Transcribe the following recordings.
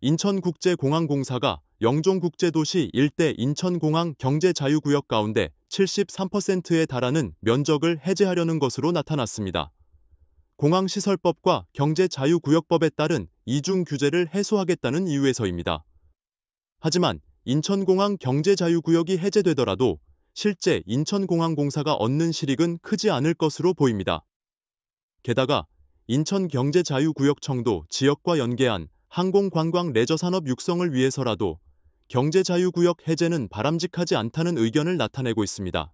인천국제공항공사가 영종국제도시 일대 인천공항 경제자유구역 가운데 73%에 달하는 면적을 해제하려는 것으로 나타났습니다. 공항시설법과 경제자유구역법에 따른 이중 규제를 해소하겠다는 이유에서입니다. 하지만 인천공항 경제자유구역이 해제되더라도 실제 인천공항공사가 얻는 실익은 크지 않을 것으로 보입니다. 게다가 인천경제자유구역청도 지역과 연계한 항공관광 레저산업 육성을 위해서라도 경제자유구역 해제는 바람직하지 않다는 의견을 나타내고 있습니다.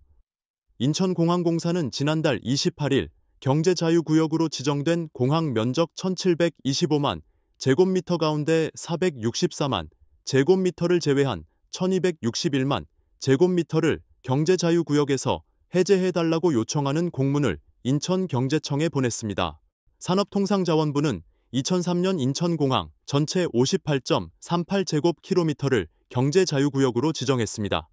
인천공항공사는 지난달 28일 경제자유구역으로 지정된 공항 면적 1725만 제곱미터 가운데 464만 제곱미터를 제외한 1261만 제곱미터를 경제자유구역에서 해제해달라고 요청하는 공문을 인천경제청에 보냈습니다. 산업통상자원부는 2003년 인천공항 전체 58.38제곱킬로미터를 경제자유구역으로 지정했습니다.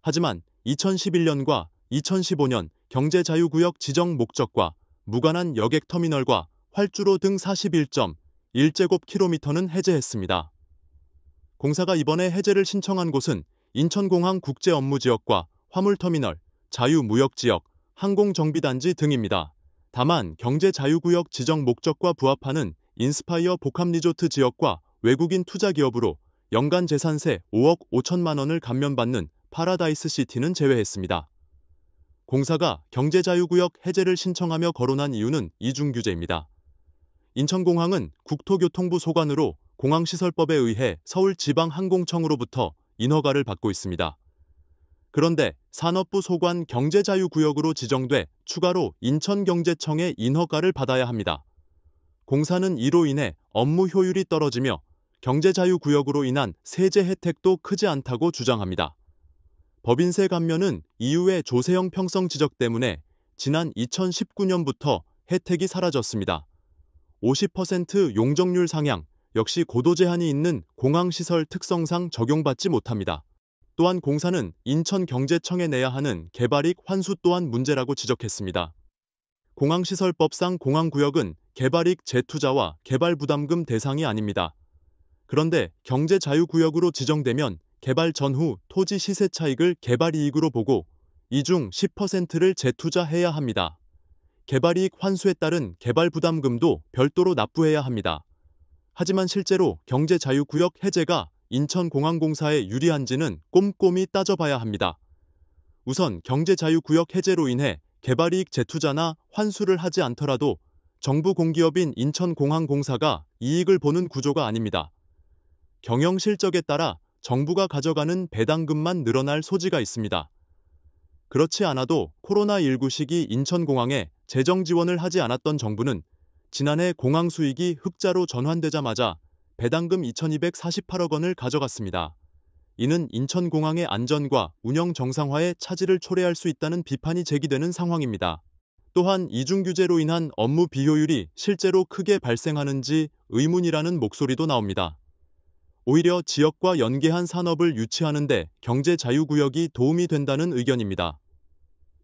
하지만 2011년과 2015년 경제자유구역 지정 목적과 무관한 여객터미널과 활주로 등 41.1제곱킬로미터는 해제했습니다. 공사가 이번에 해제를 신청한 곳은 인천공항 국제업무지역과 화물터미널, 자유무역지역, 항공정비단지 등입니다. 다만 경제자유구역 지정 목적과 부합하는 인스파이어 복합리조트 지역과 외국인 투자기업으로 연간 재산세 5억 5천만 원을 감면받는 파라다이스 시티는 제외했습니다. 공사가 경제자유구역 해제를 신청하며 거론한 이유는 이중규제입니다. 인천공항은 국토교통부 소관으로 공항시설법에 의해 서울지방항공청으로부터 인허가를 받고 있습니다. 그런데 산업부 소관 경제자유구역으로 지정돼 추가로 인천경제청의 인허가를 받아야 합니다. 공사는 이로 인해 업무 효율이 떨어지며 경제자유구역으로 인한 세제 혜택도 크지 않다고 주장합니다. 법인세 감면은 이후에 조세형 평성 지적 때문에 지난 2019년부터 혜택이 사라졌습니다. 50% 용적률 상향 역시 고도 제한이 있는 공항시설 특성상 적용받지 못합니다. 또한 공사는 인천경제청에 내야 하는 개발익 환수 또한 문제라고 지적했습니다. 공항시설법상 공항구역은 개발익 재투자와 개발부담금 대상이 아닙니다. 그런데 경제자유구역으로 지정되면 개발 전후 토지 시세 차익을 개발이익으로 보고 이중 10%를 재투자해야 합니다. 개발이익 환수에 따른 개발부담금도 별도로 납부해야 합니다. 하지만 실제로 경제자유구역 해제가 인천공항공사에 유리한지는 꼼꼼히 따져봐야 합니다. 우선 경제자유구역 해제로 인해 개발이익 재투자나 환수를 하지 않더라도 정부 공기업인 인천공항공사가 이익을 보는 구조가 아닙니다. 경영 실적에 따라 정부가 가져가는 배당금만 늘어날 소지가 있습니다. 그렇지 않아도 코로나19 시기 인천공항에 재정 지원을 하지 않았던 정부는 지난해 공항 수익이 흑자로 전환되자마자 배당금 2,248억 원을 가져갔습니다. 이는 인천공항의 안전과 운영 정상화에 차질을 초래할 수 있다는 비판이 제기되는 상황입니다. 또한 이중규제로 인한 업무 비효율이 실제로 크게 발생하는지 의문이라는 목소리도 나옵니다. 오히려 지역과 연계한 산업을 유치하는데 경제 자유구역이 도움이 된다는 의견입니다.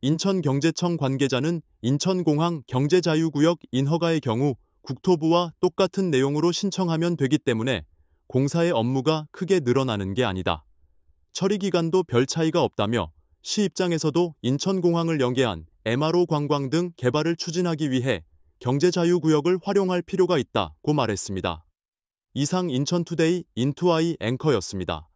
인천경제청 관계자는 인천공항 경제자유구역 인허가의 경우 국토부와 똑같은 내용으로 신청하면 되기 때문에 공사의 업무가 크게 늘어나는 게 아니다. 처리 기간도 별 차이가 없다며 시 입장에서도 인천공항을 연계한 MRO 관광 등 개발을 추진하기 위해 경제자유구역을 활용할 필요가 있다고 말했습니다. 이상 인천투데이 인투아이 앵커였습니다.